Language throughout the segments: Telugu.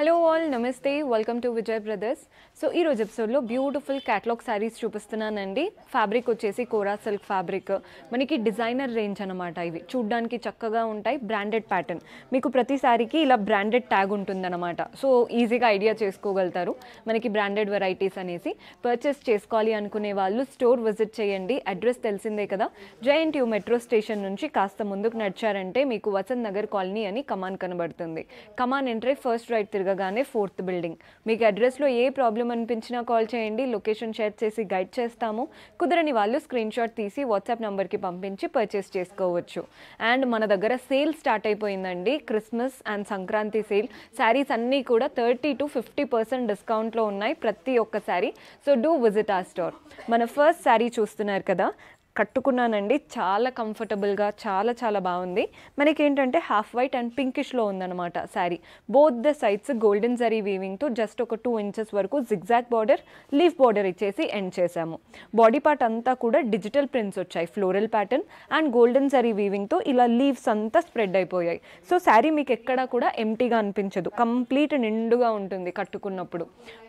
హలో ఆల్ నమస్తే welcome to Vijay brothers so ఈ రోజు ఎపిసోడ్లో బ్యూటిఫుల్ క్యాటలాగ్ శారీస్ చూపిస్తున్నానండి ఫ్యాబ్రిక్ వచ్చేసి కోరా సిల్క్ ఫ్యాబ్రిక్ మనకి డిజైనర్ రేంజ్ అనమాట ఇవి చూడ్డానికి చక్కగా ఉంటాయి బ్రాండెడ్ ప్యాటర్న్ మీకు ప్రతి శారీకి ఇలా బ్రాండెడ్ ట్యాగ్ ఉంటుందన్నమాట సో ఈజీగా ఐడియా చేసుకోగలుగుతారు మనకి బ్రాండెడ్ వెరైటీస్ అనేసి పర్చేస్ చేసుకోవాలి అనుకునే వాళ్ళు స్టోర్ విజిట్ చేయండి అడ్రస్ తెలిసిందే కదా జేఎన్టీయూ మెట్రో స్టేషన్ నుంచి కాస్త ముందుకు నడిచారంటే మీకు వసంత్ నగర్ కాలనీ అని కమాన్ కనబడుతుంది కమాన్ ఎంట్రీ ఫస్ట్ రైట్ తిరిగి జరగగానే ఫోర్త్ బిల్డింగ్ మీకు అడ్రస్లో ఏ ప్రాబ్లం అనిపించినా కాల్ చేయండి లొకేషన్ షేర్ చేసి గైడ్ చేస్తాము కుదరని వాళ్ళు స్క్రీన్ షాట్ తీసి వాట్సాప్ నెంబర్కి పంపించి పర్చేస్ చేసుకోవచ్చు అండ్ మన దగ్గర సేల్ స్టార్ట్ అయిపోయిందండి Christmas and Sankranti sale saris అన్నీ కూడా థర్టీ టు ఫిఫ్టీ పర్సెంట్ డిస్కౌంట్లో ఉన్నాయి ప్రతి ఒక్క శారీ సో డూ విజిట్ ఆ స్టోర్ మన ఫస్ట్ శారీ చూస్తున్నారు కదా కట్టుకున్నానండి చాలా కంఫర్టబుల్గా చాలా చాలా బాగుంది మనకి ఏంటంటే హాఫ్ వైట్ అండ్ పింకిష్లో ఉందన్నమాట sari both the sides golden zari వీవింగ్తో జస్ట్ ఒక టూ ఇంచెస్ వరకు జిగ్జాక్ బార్డర్ లీఫ్ బార్డర్ ఇచ్చేసి ఎండ్ చేశాము బాడీ పార్ట్ అంతా కూడా డిజిటల్ ప్రింట్స్ వచ్చాయి floral pattern and golden zari వీవింగ్తో ఇలా లీవ్స్ అంతా స్ప్రెడ్ అయిపోయాయి సో శారీ మీకు ఎక్కడా కూడా ఎంటీగా అనిపించదు కంప్లీట్ నిండుగా ఉంటుంది కట్టుకున్నప్పుడు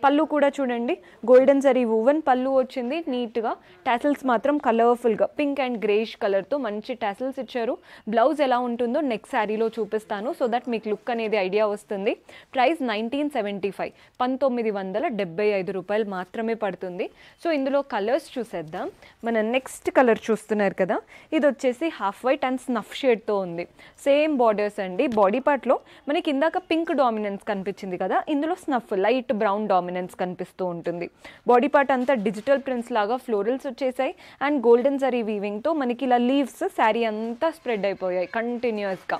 పళ్ళు కూడా చూడండి గోల్డెన్ జరీ ఊవెన్ పళ్ళు వచ్చింది నీట్గా టాసిల్స్ మాత్రం కలర్ఫుల్ గా పింక్ అండ్ గ్రేష్ కలర్ తో మంచి టాసిల్స్ ఇచ్చారు బ్లౌజ్ ఎలా ఉంటుందో నెక్స్ట్ శారీలో చూపిస్తాను సో దట్ మీకు లుక్ అనేది ఐడియా వస్తుంది ప్రైస్ నైన్టీన్ సెవెంటీ ఫైవ్ పంతొమ్మిది వందల డెబ్బై ఐదు రూపాయలు మాత్రమే పడుతుంది సో ఇందులో కలర్స్ చూసేద్దాం మన నెక్స్ట్ కలర్ చూస్తున్నారు కదా ఇది వచ్చేసి హాఫ్ వైట్ అండ్ స్నఫ్ షేడ్తో ఉంది సేమ్ బార్డర్స్ అండి బాడీ పార్ట్లో మనకి ఇందాక పింక్ డామినెన్స్ కనిపించింది కదా ఇందులో స్నఫ్ లైట్ బ్రౌన్ డామినెన్స్ కనిపిస్తూ ఉంటుంది బాడీ పార్ట్ అంతా డిజిటల్ ప్రింట్స్ లాగా ఫ్లోరల్స్ వచ్చేసాయి అండ్ గోల్డెన్ కంపల్సరీ వీవింగ్తో మనకి ఇలా లీవ్స్ శారీ అంతా స్ప్రెడ్ అయిపోయాయి కంటిన్యూస్గా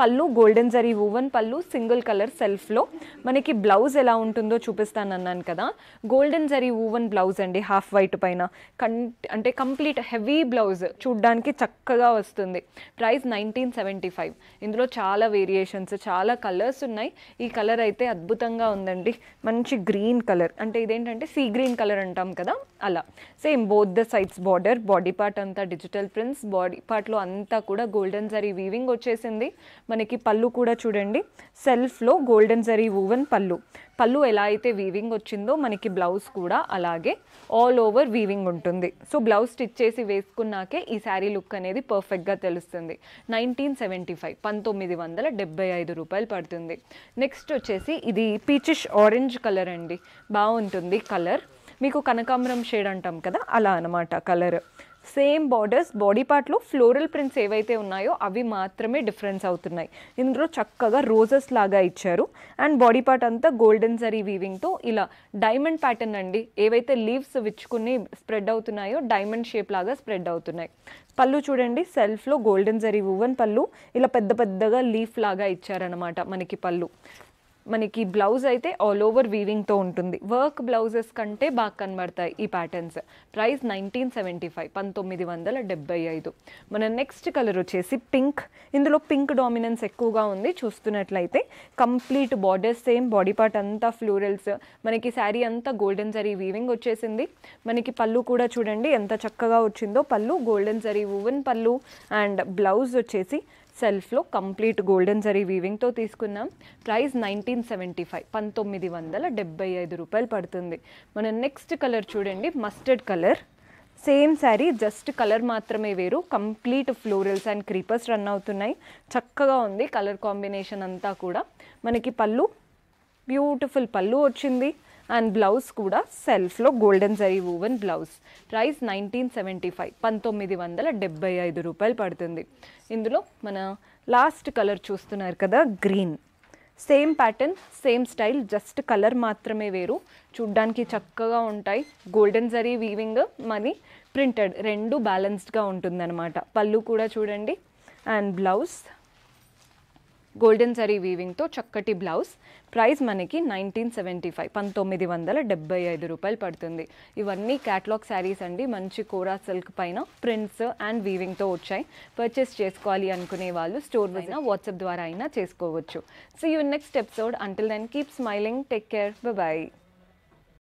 పళ్ళు గోల్డెన్ జరీ ఊవన్ పళ్ళు సింగిల్ కలర్ సెల్ఫ్లో మనకి బ్లౌజ్ ఎలా ఉంటుందో చూపిస్తాను అన్నాను కదా గోల్డెన్ జరీ ఊవన్ బ్లౌజ్ అండి హాఫ్ వైట్ పైన కం అంటే కంప్లీట్ హెవీ బ్లౌజ్ చూడ్డానికి చక్కగా వస్తుంది ప్రైస్ నైన్టీన్ సెవెంటీ ఫైవ్ ఇందులో చాలా వేరియేషన్స్ చాలా కలర్స్ ఉన్నాయి ఈ కలర్ అయితే అద్భుతంగా ఉందండి మంచి గ్రీన్ కలర్ అంటే ఇదేంటంటే సీ గ్రీన్ కలర్ అంటాం కదా అలా same both the sides border body part అంతా డిజిటల్ ప్రింట్స్ బాడీ పార్ట్లో అంతా కూడా గోల్డెన్ జరీ వీవింగ్ వచ్చేసింది మనకి పళ్ళు కూడా చూడండి సెల్ఫ్లో గోల్డెన్ జరీ ఊవెన్ పళ్ళు పళ్ళు ఎలా అయితే వీవింగ్ వచ్చిందో మనకి బ్లౌజ్ కూడా అలాగే ఆల్ ఓవర్ వీవింగ్ ఉంటుంది సో బ్లౌజ్ స్టిచ్ చేసి వేసుకున్నాకే ఈ శారీ లుక్ అనేది పర్ఫెక్ట్గా తెలుస్తుంది నైన్టీన్ సెవెంటీ ఫైవ్ పంతొమ్మిది వందల డెబ్బై ఐదు రూపాయలు పడుతుంది నెక్స్ట్ వచ్చేసి ఇది పీచిష్ ఆరెంజ్ కలర్ అండి బాగుంటుంది కలర్ మీకు కనకాంబరం షేడ్ అంటాం కదా అలా అనమాట కలర్ సేమ్ బార్డర్స్ బాడీ పార్ట్లో ఫ్లోరల్ ప్రింట్స్ ఏవైతే ఉన్నాయో అవి మాత్రమే డిఫరెన్స్ అవుతున్నాయి ఇందులో చక్కగా రోజెస్ లాగా ఇచ్చారు అండ్ బాడీ పార్ట్ అంతా గోల్డెన్ సరీ వీవింగ్తో ఇలా డైమండ్ ప్యాటర్న్ అండి ఏవైతే లీవ్స్ విచ్చుకుని స్ప్రెడ్ అవుతున్నాయో డైమండ్ షేప్ లాగా స్ప్రెడ్ అవుతున్నాయి పళ్ళు చూడండి సెల్ఫ్లో గోల్డెన్ జరీ ఉవెన్ పళ్ళు ఇలా పెద్ద పెద్దగా లీఫ్ లాగా ఇచ్చారనమాట మనకి పళ్ళు మనకి బ్లౌజ్ అయితే ఆల్ ఓవర్ వీవింగ్తో ఉంటుంది వర్క్ బ్లౌజెస్ కంటే బాగా కనబడతాయి ఈ patterns price nineteen seventy five పంతొమ్మిది వందల డెబ్బై ఐదు మన నెక్స్ట్ కలర్ వచ్చేసి పింక్ ఇందులో పింక్ డామినెన్స్ ఎక్కువగా ఉంది చూస్తున్నట్లయితే complete border same body part అంతా ఫ్లూరల్స్ మనకి శారీ అంతా గోల్డెన్ జరీ వీవింగ్ వచ్చేసింది మనకి పళ్ళు కూడా చూడండి ఎంత చక్కగా వచ్చిందో పళ్ళు గోల్డెన్ జరీ ఉవెన్ పళ్ళు అండ్ బ్లౌజ్ వచ్చేసి సెల్ఫ్లో కంప్లీట్ గోల్డెన్ జరీ వీవింగ్తో తీసుకున్నాం ప్రైస్ నైన్టీన్ సెవెంటీ ఫైవ్ పంతొమ్మిది వందల డెబ్బై ఐదు రూపాయలు పడుతుంది మనం నెక్స్ట్ కలర్ చూడండి mustard colour same sari just colour మాత్రమే వేరు complete florals and creepers run అవుతున్నాయి చక్కగా ఉంది కలర్ కాంబినేషన్ అంతా కూడా మనకి పళ్ళు బ్యూటిఫుల్ పళ్ళు వచ్చింది అండ్ బ్లౌజ్ కూడా సెల్ఫ్లో golden zari woven blouse price nineteen seventy five పంతొమ్మిది వందల డెబ్బై ఐదు రూపాయలు పడుతుంది ఇందులో మన లాస్ట్ కలర్ చూస్తున్నారు కదా green same pattern same style just colour మాత్రమే వేరు చూడ్డానికి చక్కగా ఉంటాయి గోల్డెన్ జరీ వీవింగ్ మరి ప్రింటెడ్ రెండు బ్యాలెన్స్డ్గా ఉంటుందన్నమాట పళ్ళు కూడా చూడండి అండ్ బ్లౌజ్ గోల్డెన్ సరీ వీవింగ్తో చక్కటి బ్లౌజ్ ప్రైస్ మనకి నైన్టీన్ సెవెంటీ ఫైవ్ పంతొమ్మిది వందల డెబ్బై ఐదు రూపాయలు పడుతుంది ఇవన్నీ క్యాట్లాగ్ శారీస్ అండి మంచి కోరా సిల్క్ పైన ప్రింట్స్ అండ్ వీవింగ్తో వచ్చాయి పర్చేస్ చేసుకోవాలి అనుకునే వాళ్ళు స్టోర్ అయినా వాట్సాప్ ద్వారా అయినా చేసుకోవచ్చు so you next episode until then keep smiling take care bye